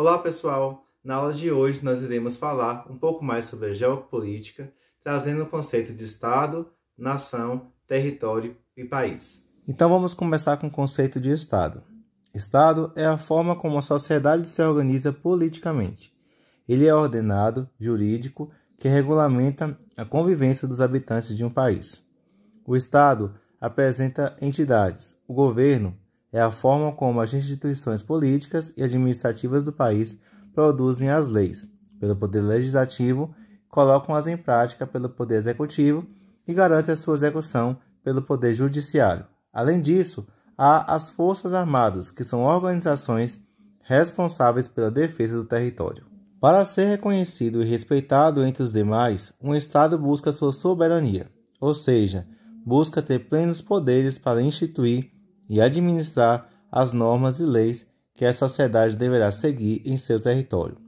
Olá pessoal! Na aula de hoje nós iremos falar um pouco mais sobre geopolítica, trazendo o conceito de Estado, nação, território e país. Então vamos começar com o conceito de Estado. Estado é a forma como a sociedade se organiza politicamente. Ele é ordenado, jurídico, que regulamenta a convivência dos habitantes de um país. O Estado apresenta entidades, o governo, é a forma como as instituições políticas e administrativas do país produzem as leis, pelo poder legislativo, colocam-as em prática pelo poder executivo e garantem a sua execução pelo poder judiciário. Além disso, há as Forças Armadas, que são organizações responsáveis pela defesa do território. Para ser reconhecido e respeitado entre os demais, um Estado busca sua soberania, ou seja, busca ter plenos poderes para instituir e administrar as normas e leis que a sociedade deverá seguir em seu território.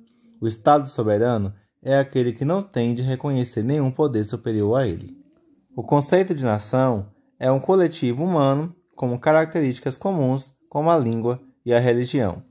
O Estado soberano é aquele que não tem de reconhecer nenhum poder superior a ele. O conceito de nação é um coletivo humano com características comuns como a língua e a religião.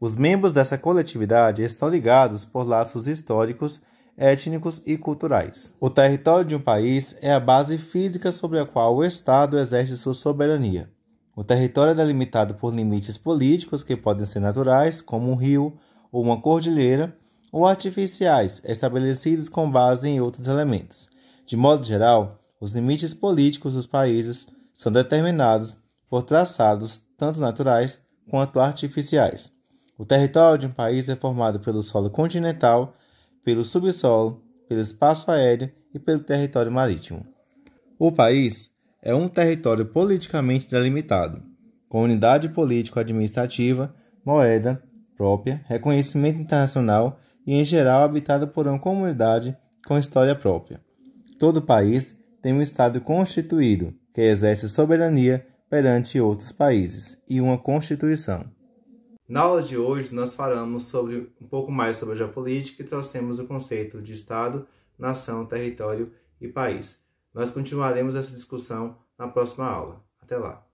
Os membros dessa coletividade estão ligados por laços históricos, étnicos e culturais. O território de um país é a base física sobre a qual o Estado exerce sua soberania. O território é delimitado por limites políticos que podem ser naturais, como um rio ou uma cordilheira, ou artificiais, estabelecidos com base em outros elementos. De modo geral, os limites políticos dos países são determinados por traçados tanto naturais quanto artificiais. O território de um país é formado pelo solo continental, pelo subsolo, pelo espaço aéreo e pelo território marítimo. O país é um território politicamente delimitado, com unidade político-administrativa, moeda própria, reconhecimento internacional e, em geral, habitado por uma comunidade com história própria. Todo país tem um Estado constituído, que exerce soberania perante outros países, e uma Constituição. Na aula de hoje, nós falamos sobre um pouco mais sobre a geopolítica e trouxemos o conceito de Estado, nação, território e país. Nós continuaremos essa discussão na próxima aula. Até lá!